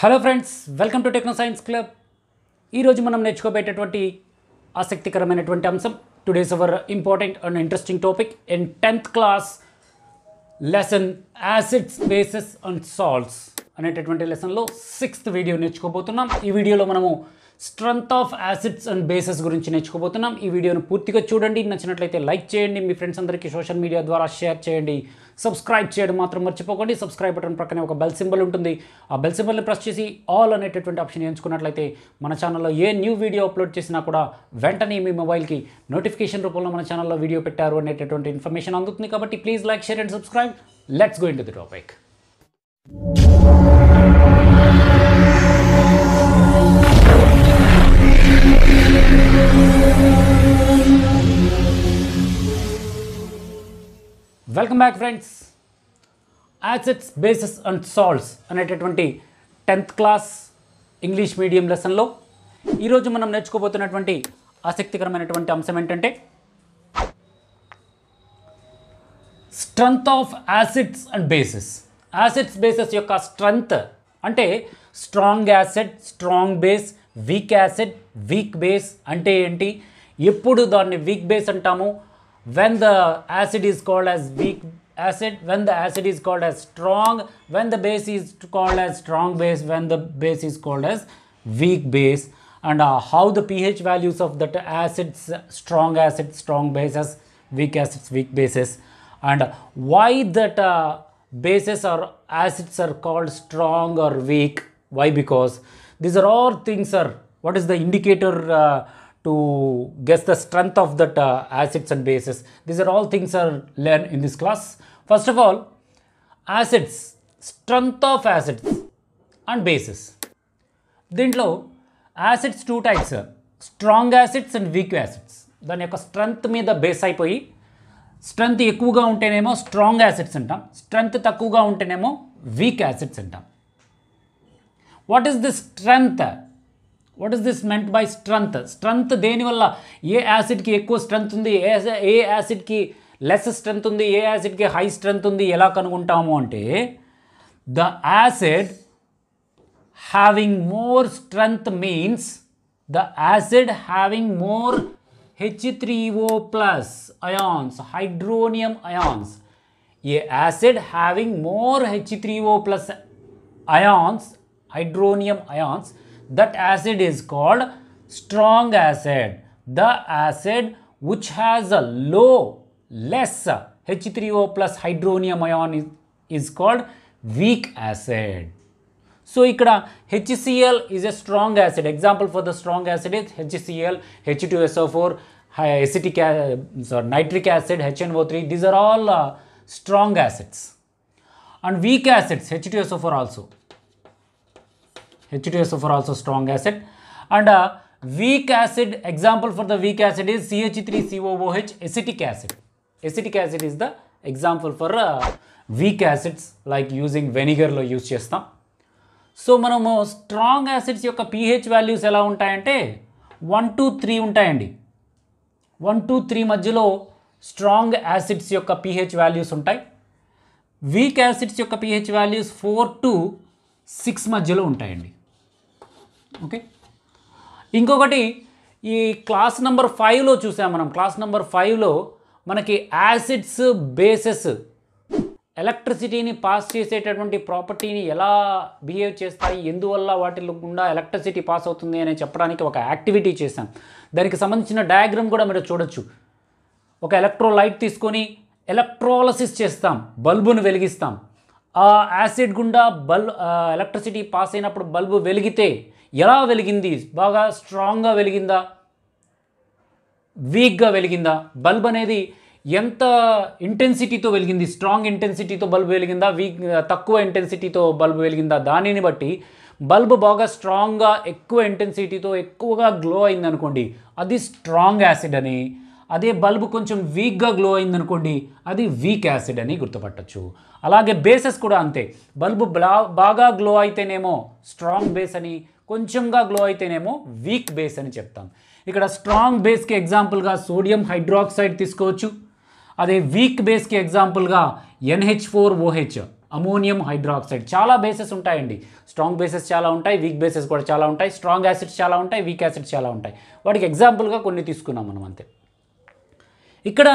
Hello friends welcome to techno science club ఈరోజు మనం నేర్చుకోబేటటువంటి ఆసక్తికరమైనటువంటి అంశం today's our important and interesting topic in tenth class lesson acids bases and salts అనేటటువంటి లెసన్లో సిక్స్త్ వీడియో నేర్చుకోబోతున్నాం ఈ వీడియోలో మనము strength of acids and bases గురించి నేర్చుకోబోతున్నాం ఈ వీడియోను పూర్తిగా చూడండి నచ్చినట్లయితే లైక్ చేయండి మీ ఫ్రెండ్స్ అందరికీ సోషల్ మీడియా ద్వారా షేర్ చేయండి సబ్స్క్రైబ్ చేయడం మాత్రం మర్చిపోకండి సబ్స్క్రైబ్ బటన్ ప్రక్కనే ఒక బెల్ సింబల్ ఉంటుంది ఆ బెల్ సింబల్ని ప్రెస్ చేసి ఆల్ అనేటటువంటి ఆప్షన్ ఎంచుకున్నట్లయితే మన ఛానల్లో ఏ న్యూ వీడియో అప్లోడ్ చేసినా కూడా వెంటనే మీ మొబైల్కి నోటిఫికేషన్ రూపంలో మన ఛానల్లో వీడియో పెట్టారు అనేటటువంటి ఇన్ఫర్మేషన్ అందుతుంది కాబట్టి please like share and subscribe let's going to the topic welcome back friends acids bases and salts అనేటటువంటి టెన్త్ క్లాస్ ఇంగ్లీష్ మీడియం లెసన్లో ఈరోజు మనం నేర్చుకోబోతున్నటువంటి ఆసక్తికరమైనటువంటి అంశం ఏంటంటే strength of acids and bases acids bases యొక్క స్ట్రెంగ్త్ అంటే strong acid strong base weak acid weak base అంటే ఏంటి ఎప్పుడు దాన్ని వీక్ బేస్ అంటాము when the acid is called as weak acid, when the acid is called as strong, when the base is called as strong base, when the base is called as weak base and uh, how the pH values of that acids, strong acids, strong bases, weak acids, weak bases and why that uh, bases or acids are called strong or weak. Why? Because these are all things are what is the indicator uh, to guess the strength of that uh, acids and bases. These are all things are learned in this class. First of all, acids, strength of acids and bases. దీంట్లో acids two types strong acids and weak acids దాని యొక్క strength మీద base అయిపోయి strength ఎక్కువగా ఉంటేనేమో strong acids అంటాం strength తక్కువగా ఉంటేనేమో వీక్ యాసిడ్స్ అంటాం what is the strength what is this meant by strength strength దేనివల్ల ఏ యాసిడ్కి ఎక్కువ స్ట్రెంత్ ఉంది ఏ ఏ యాసిడ్కి లెస్ స్ట్రెంత్ ఉంది ఏ యాసిడ్కి హై స్ట్రెంత్ ఉంది ఎలా కనుగొంటాము అంటే the acid having more strength means the acid having more H three O plus ions hydronium ions a acid having more H three O plus ions hydronium ions that acid is called strong acid the acid which has a low less h3o plus hydronium ion is, called weak acid so ikkada hcl is a strong acid example for the strong acid is hcl h2so4 nitric acid hno3 these are all uh, strong acids and weak acids h2so4 also H2SO4 also strong acid. And uh, weak acid, example for the weak acid is CH3COOH, acetic acid. Acetic acid is the example for uh, weak acids like using vinegar లో use చేస్తాం so మనము strong acids యొక్క pH values ఎలా ఉంటాయంటే one two three ఉంటాయండి one two three మధ్యలో strong acids యొక్క pH values ఉంటాయి వీక్ యాసిడ్స్ యొక్క pH values four to six మధ్యలో ఉంటాయండి ఓకే ఇంకొకటి ఈ క్లాస్ నెంబర్ ఫైవ్లో చూసాం మనం క్లాస్ నెంబర్ ఫైవ్లో మనకి యాసిడ్స్ బేసెస్ ఎలక్ట్రిసిటీని పాస్ చేసేటటువంటి ప్రాపర్టీని ఎలా బిహేవ్ చేస్తాయి ఎందువల్ల వాటిలో గుండా ఎలక్ట్రిసిటీ పాస్ అవుతుంది అని చెప్పడానికి ఒక యాక్టివిటీ చేశాం దానికి సంబంధించిన డయాగ్రామ్ కూడా మీరు చూడొచ్చు ఒక ఎలక్ట్రోలైట్ తీసుకొని ఎలక్ట్రోలసిస్ చేస్తాం బల్బును వెలిగిస్తాం ఆ యాసిడ్ గుండా బల్ ఎలక్ట్రిసిటీ పాస్ అయినప్పుడు బల్బు వెలిగితే ఎలా వెలిగింది బాగా స్ట్రాంగ్గా వెలిగిందా వీక్గా వెలిగిందా బల్బ్ అనేది ఎంత ఇంటెన్సిటీతో వెలిగింది స్ట్రాంగ్ ఇంటెన్సిటీతో బల్బ్ వెలిగిందా వీక్ తక్కువ ఇంటెన్సిటీతో బల్బ్ వెలిగిందా దానిని బట్టి బల్బ్ బాగా స్ట్రాంగ్గా ఎక్కువ ఇంటెన్సిటీతో ఎక్కువగా గ్లో అయిందనుకోండి అది స్ట్రాంగ్ యాసిడ్ అని అదే బల్బ్ కొంచెం వీక్గా గ్లో అయిందనుకోండి అది వీక్ యాసిడ్ అని గుర్తుపట్టచ్చు అలాగే బేసెస్ కూడా అంతే బల్బు బాగా గ్లో అయితేనేమో స్ట్రాంగ్ బేస్ అని కొంచెంగా గ్లో అయితేనేమో వీక్ బేస్ అని చెప్తాం ఇక్కడ స్ట్రాంగ్ బేస్కి ఎగ్జాంపుల్గా సోడియం హైడ్రాక్సైడ్ తీసుకోవచ్చు అదే వీక్ బేస్కి ఎగ్జాంపుల్గా NH four OH ammonium hydroxide చాలా బేసెస్ ఉంటాయండి స్ట్రాంగ్ బేసెస్ చాలా ఉంటాయి వీక్ బేసెస్ కూడా చాలా ఉంటాయి స్ట్రాంగ్ యాసిడ్స్ చాలా ఉంటాయి వీక్ యాసిడ్స్ చాలా ఉంటాయి వాటికి ఎగ్జాంపుల్గా కొన్ని తీసుకున్నాం మనం అంతే ఇక్కడ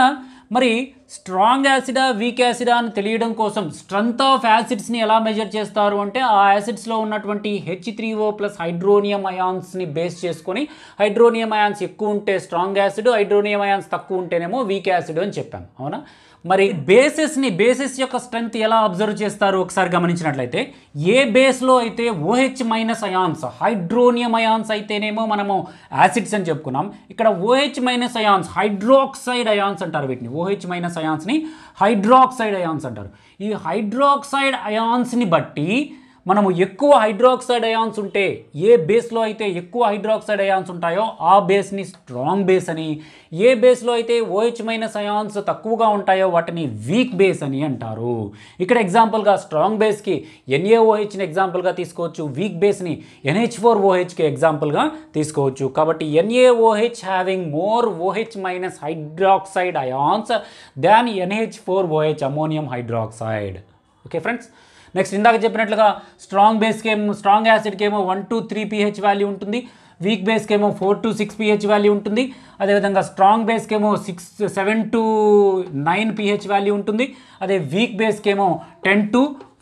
మరి స్ట్రాంగ్ యాసిడా వీక్ యాసిడా అని తెలియడం కోసం స్ట్రెంగ్త్ ఆఫ్ యాసిడ్స్ని ఎలా మెజర్ చేస్తారు అంటే ఆ యాసిడ్స్లో ఉన్నటువంటి H three O plus hydronium అయాన్స్ని బేస్ చేసుకొని హైడ్రోనియం అయాన్స్ ఎక్కువ ఉంటే స్ట్రాంగ్ యాసిడ్ హైడ్రోనియం అయాన్స్ తక్కువ ఉంటేనేమో వీక్ యాసిడ్ అని చెప్పాను అవునా మరి బేసెస్ని బేసెస్ యొక్క స్ట్రెంగ్త్ ఎలా అబ్జర్వ్ చేస్తారు ఒకసారి గమనించినట్లయితే ఏ బేస్లో అయితే OH minus ions hydronium ions అయితేనేమో మనము యాసిడ్స్ అని చెప్పుకున్నాం ఇక్కడ OH minus ions hydroxide ions అంటారు వీటిని ఓహెచ్ మైనస్ అయాన్స్ని హైడ్రోక్సైడ్ అయాన్స్ అంటారు ఈ హైడ్రోక్సైడ్ అయాన్స్ని బట్టి మనము ఎక్కువ హైడ్రాక్సైడ్ అయాన్స్ ఉంటే ఏ బేస్లో అయితే ఎక్కువ హైడ్రాక్సైడ్ అయాన్స్ ఉంటాయో ఆ బేస్ని స్ట్రాంగ్ బేస్ అని ఏ బేస్లో అయితే ఓహెచ్ మైనస్ అయాన్స్ తక్కువగా ఉంటాయో వాటిని వీక్ బేస్ అని అంటారు ఇక్కడ ఎగ్జాంపుల్గా స్ట్రాంగ్ బేస్కి ఎన్ఏఓహెచ్ని ఎగ్జాంపుల్గా తీసుకోవచ్చు వీక్ బేస్ని ఎన్హెచ్ ఫోర్ ఓహెచ్కి ఎగ్జాంపుల్గా తీసుకోవచ్చు కాబట్టి NaOH having more OH minus hydroxide ions than NH four OH ammonium hydroxide okay friends next ఇందాక చెప్పినట్లుగా స్ట్రాంగ్ బేస్కి ఏమో స్ట్రాంగ్ యాసిడ్కి ఏమో one to three pH value ఉంటుంది వీక్ బేస్కి ఏమో four to six pH value ఉంటుంది అదేవిధంగా స్ట్రాంగ్ బేస్కి ఏమో six seven to nine pH value ఉంటుంది అదే వీక్ బేస్కి ఏమో ten to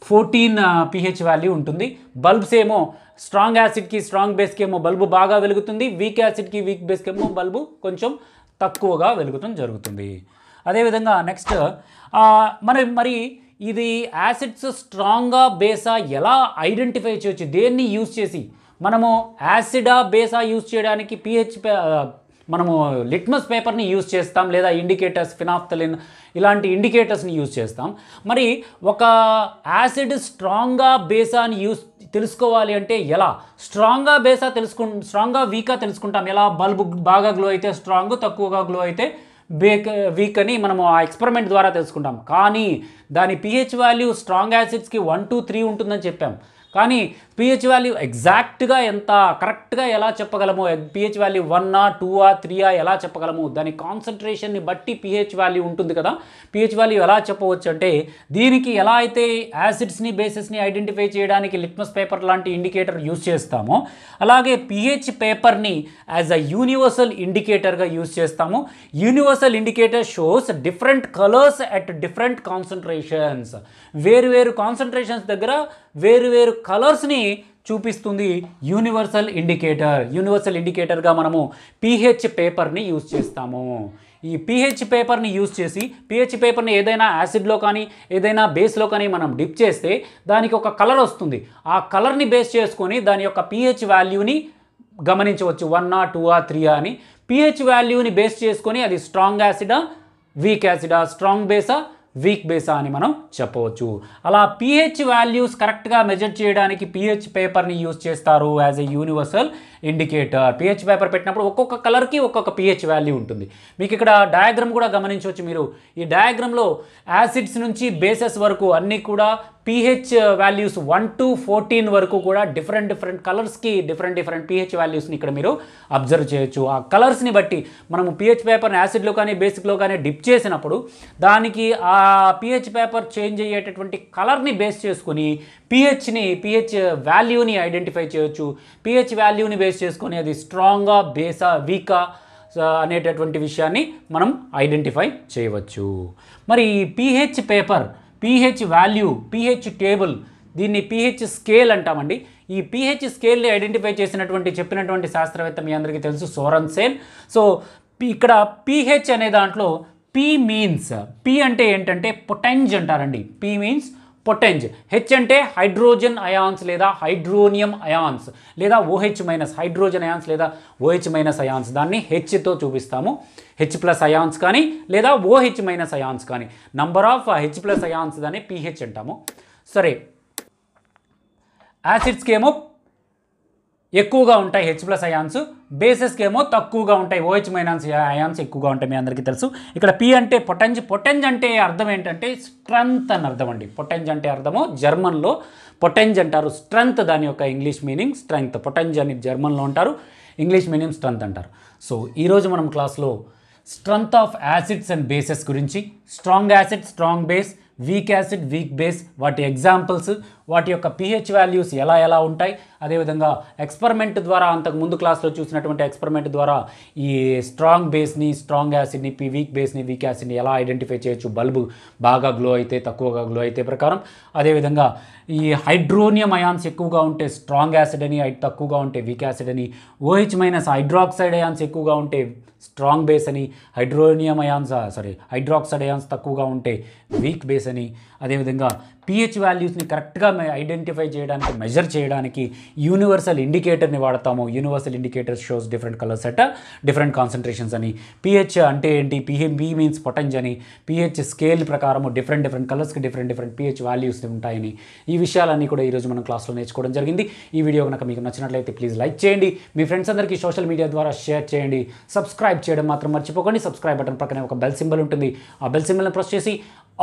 fourteen pH value ఉంటుంది బల్బ్స్ ఏమో స్ట్రాంగ్ యాసిడ్కి స్ట్రాంగ్ బేస్కి ఏమో బల్బు బాగా వెలుగుతుంది వీక్ యాసిడ్కి వీక్ బేస్కి ఏమో బల్బు కొంచెం తక్కువగా వెలుగుతుంది జరుగుతుంది అదేవిధంగా నెక్స్ట్ మరి మరి ఇది యాసిడ్స్ స్ట్రాంగా బేసా ఎలా ఐడెంటిఫై చేయొచ్చు దేన్ని యూజ్ చేసి మనము యాసిడా బేసా యూజ్ చేయడానికి పిహెచ్ మనము లిట్మస్ పేపర్ని యూజ్ చేస్తాం లేదా ఇండికేటర్స్ ఫినాఫ్తలిన్ ఇలాంటి ఇండికేటర్స్ని యూజ్ చేస్తాం మరి ఒక యాసిడ్ స్ట్రాంగ్గా బేసా అని యూజ్ తెలుసుకోవాలి అంటే ఎలా స్ట్రాంగ్గా బేసా తెలుసుకు స్ట్రాంగ్గా వీకా తెలుసుకుంటాం ఎలా బల్బు బాగా గ్లో అయితే స్ట్రాంగ్ తక్కువగా గ్లో అయితే బేక్ వీక్ అని మనము ఆ ఎక్స్పెరిమెంట్ ద్వారా తెలుసుకుంటాం కానీ దాని పిహెచ్ వాల్యూ స్ట్రాంగ్ యాసిడ్స్కి వన్ టూ త్రీ ఉంటుందని చెప్పాం కానీ పిహెచ్ వాల్యూ ఎగ్జాక్ట్గా ఎంత కరెక్ట్గా ఎలా చెప్పగలము పిహెచ్ వాల్యూ వన్నా టూఆ త్రీఆ ఎలా చెప్పగలము దాని కాన్సన్ట్రేషన్ని బట్టి పిహెచ్ వాల్యూ ఉంటుంది కదా పిహెచ్ వాల్యూ ఎలా చెప్పవచ్చు అంటే దీనికి ఎలా అయితే యాసిడ్స్ని బేసిస్ని ఐడెంటిఫై చేయడానికి లిట్మస్ పేపర్ లాంటి ఇండికేటర్ యూజ్ చేస్తామో అలాగే పిహెచ్ పేపర్ని యాజ్ అ యూనివర్సల్ ఇండికేటర్గా యూజ్ చేస్తాము universal indicator shows different colours at different concentrations వేరు వేరు కాన్సన్ట్రేషన్స్ దగ్గర వేరు వేరు కలర్స్ని చూపిస్తుంది యూనివర్సల్ ఇండికేటర్ యూనివర్సల్ ఇండికేటర్గా మనము పీహెచ్ పేపర్ని యూజ్ చేస్తాము ఈ పీహెచ్ పేపర్ని యూజ్ చేసి పీహెచ్ పేపర్ని ఏదైనా యాసిడ్లో కానీ ఏదైనా బేస్లో కానీ మనం డిప్ చేస్తే దానికి ఒక కలర్ వస్తుంది ఆ కలర్ని బేస్ చేసుకొని దాని యొక్క పీహెచ్ వాల్యూని గమనించవచ్చు వన్ ఆ టూ ఆ త్రీ అని పీహెచ్ వాల్యూని బేస్ చేసుకొని అది స్ట్రాంగ్ యాసిడా వీక్ యాసిడా స్ట్రాంగ్ బేసా వీక్ బేసా అని మనం చెప్పవచ్చు అలా పిహెచ్ వాల్యూస్ కరెక్ట్గా మెజర్ చేయడానికి పిహెచ్ పేపర్ని యూజ్ చేస్తారు as a universal indicator pH paper పెట్టినప్పుడు ఒక్కొక్క కలర్కి ఒక్కొక్క పిహెచ్ వాల్యూ ఉంటుంది మీకు ఇక్కడ డయాగ్రామ్ కూడా గమనించవచ్చు మీరు ఈ డయాగ్రామ్లో యాసిడ్స్ నుంచి బేసెస్ వరకు అన్నీ కూడా pH values one to fourteen వరకు కూడా డిఫరెంట్ డిఫరెంట్ కలర్స్కి డిఫరెంట్ డిఫరెంట్ పీహెచ్ వాల్యూస్ని ఇక్కడ మీరు అబ్జర్వ్ చేయొచ్చు ఆ కలర్స్ని బట్టి మనము పీహెచ్ పేపర్ని యాసిడ్లో కానీ బేసిక్లో కానీ డిప్ చేసినప్పుడు దానికి ఆ పీహెచ్ పేపర్ చేంజ్ అయ్యేటటువంటి కలర్ని బేస్ చేసుకుని పీహెచ్ని పీహెచ్ వాల్యూని ఐడెంటిఫై చేయొచ్చు పీహెచ్ వాల్యూని బేస్ చేసుకుని అది స్ట్రాంగా బేసా వీకా అనేటటువంటి విషయాన్ని మనం ఐడెంటిఫై చేయవచ్చు మరి ఈ pH paper pH value pH table దీన్ని పీహెచ్ స్కేల్ అంటామండి ఈ పీహెచ్ స్కేల్ని ఐడెంటిఫై చేసినటువంటి చెప్పినటువంటి శాస్త్రవేత్త మీ అందరికీ తెలుసు సోరన్ సేన్ సో ఇక్కడ పీహెచ్ అనే దాంట్లో పీ మీన్స్ పీ అంటే ఏంటంటే పొటెంజ్ అంటారండి పీ మీన్స్ పొటెంజ్ హెచ్ అంటే హైడ్రోజన్ అయాన్స్ లేదా హైడ్రోనియం అయాన్స్ లేదా ఓహెచ్ మైనస్ హైడ్రోజన్ అయాన్స్ లేదా ఓహెచ్ మైనస్ అయాన్స్ దాన్ని హెచ్తో చూపిస్తాము హెచ్ ప్లస్ అయాన్స్ కానీ లేదా ఓహెచ్ మైనస్ అయాన్స్ కానీ number of H plus ions దాన్ని పీహెచ్ అంటాము సరే యాసిడ్స్కి ఏమో ఎక్కువగా ఉంటాయి హెచ్ ప్లస్ అయాన్స్ బేసెస్కి ఏమో తక్కువగా ఉంటాయి ఓహెచ్ మైనాన్స్ అయాన్స్ ఎక్కువగా ఉంటాయి మీ అందరికీ తెలుసు ఇక్కడ పి అంటే పొటెంజ్ పొటెంజ్ అంటే అర్థం ఏంటంటే స్ట్రెంత్ అని అర్థం అండి పొటెంజ్ అంటే అర్థము జర్మన్లో పొటెంజ్ అంటారు స్ట్రెంత్ దాని యొక్క ఇంగ్లీష్ మీనింగ్ స్ట్రెంగ్త్ పొటెంజ్ అని జర్మన్లో అంటారు ఇంగ్లీష్ మీనింగ్ స్ట్రెంత్ అంటారు సో ఈరోజు మనం క్లాస్లో strength of acids and bases గురించి strong acid strong base weak acid weak base వాటి ఎగ్జాంపుల్స్ వాటి యొక్క పిహెచ్ వాల్యూస్ ఎలా ఎలా ఉంటాయి అదేవిధంగా ఎక్స్పెరిమెంట్ ద్వారా అంతకు ముందు క్లాస్లో చూసినటువంటి ఎక్స్పెరిమెంట్ ద్వారా ఈ స్ట్రాంగ్ బేస్ని స్ట్రాంగ్ యాసిడ్ని పి వీక్ బేస్ని వీక్ యాసిడ్ని ఎలా ఐడెంటిఫై చేయొచ్చు బల్బు బాగా గ్లో అయితే తక్కువగా గ్లో అయితే ప్రకారం అదేవిధంగా ఈ హైడ్రోనియం అయాన్స్ ఎక్కువగా ఉంటే స్ట్రాంగ్ యాసిడ్ అని తక్కువగా ఉంటే వీక్ యాసిడ్ అని ఓహెచ్ మైనస్ హైడ్రాక్సైడ్ అయాన్స్ ఎక్కువగా ఉంటే స్ట్రాంగ్ బేస్ అని hydronium ions sorry hydroxide ions తక్కువగా ఉంటే వీక్ బేస్ అని అదేవిధంగా పిహెచ్ వాల్యూస్ని కరెక్ట్గా మనం ఐడెంటిఫై చేయడానికి మెజర్ చేయడానికి యూనివర్సల్ ఇండికేటర్ని వాడతాము universal indicator shows different colours at different concentrations అని పిహెచ్ అంటే ఏంటి పిహెచ్ బి మీన్స్ పొటెంజ్ అని పిహెచ్ స్కేల్ ప్రకారము డిఫరెంట్ డిఫరెంట్ కలర్స్కి డిఫరెంట్ డిఫరెంట్ పిహెచ్ వాల్యూస్ ఉంటాయని ఈ విషయాలన్నీ కూడా ఈరోజు మనం క్లాస్లో నేర్చుకోవడం జరిగింది ఈ వీడియో కనుక మీకు నచ్చినట్లయితే ప్లీజ్ లైక్ చేయండి మీ ఫ్రెండ్స్ అందరికీ సోషల్ మీడియా ద్వారా షేర్ చేయండి సబ్స్క్రైబ్ చేయడం మాత్రం మర్చిపోకండి సబ్స్క్రైబ్ బటన్ పక్కనే ఒక బెల్ సింబల్ ఉంటుంది ఆ బెల్ సింబల్ని ప్రెస్ చేసి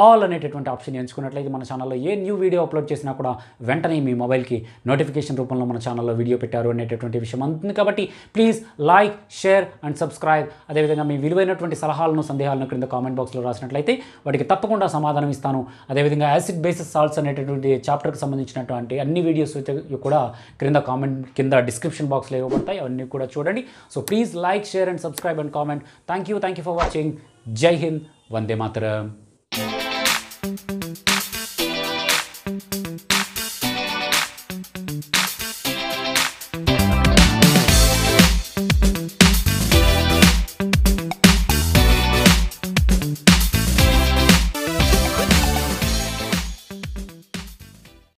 ఆల్ అనేటటువంటి ఆప్షన్ ఎంచుకున్నట్లయితే మన ఛానల్లో ఏ న్యూ వీడియో అప్లోడ్ చేసినా కూడా వెంటనే మీ మొబైల్కి నోటిఫికేషన్ రూపంలో మన ఛానల్లో వీడియో పెట్టారు అనేటటువంటి విషయం అందుతుంది కాబట్టి please like share and subscribe అదేవిధంగా మీ విలువైనటువంటి సలహాలను సందేహాలను క్రింద కామెంట్ బాక్స్లో రాసినట్లయితే వాటికి తప్పకుండా సమాధానం ఇస్తాను అదేవిధంగా యాసిడ్ బేసిస్ సాల్ట్స్ అనేటటువంటి చాప్టర్కి సంబంధించినటువంటి అన్ని వీడియోస్ కూడా క్రింద కామెంట్ కింద డిస్క్రిప్షన్ బాక్స్లో ఇవ్వబడతాయి అవన్నీ కూడా చూడండి so please like share and subscribe and comment thank you thank you for watching జై హింద్ వందే మాతరం Música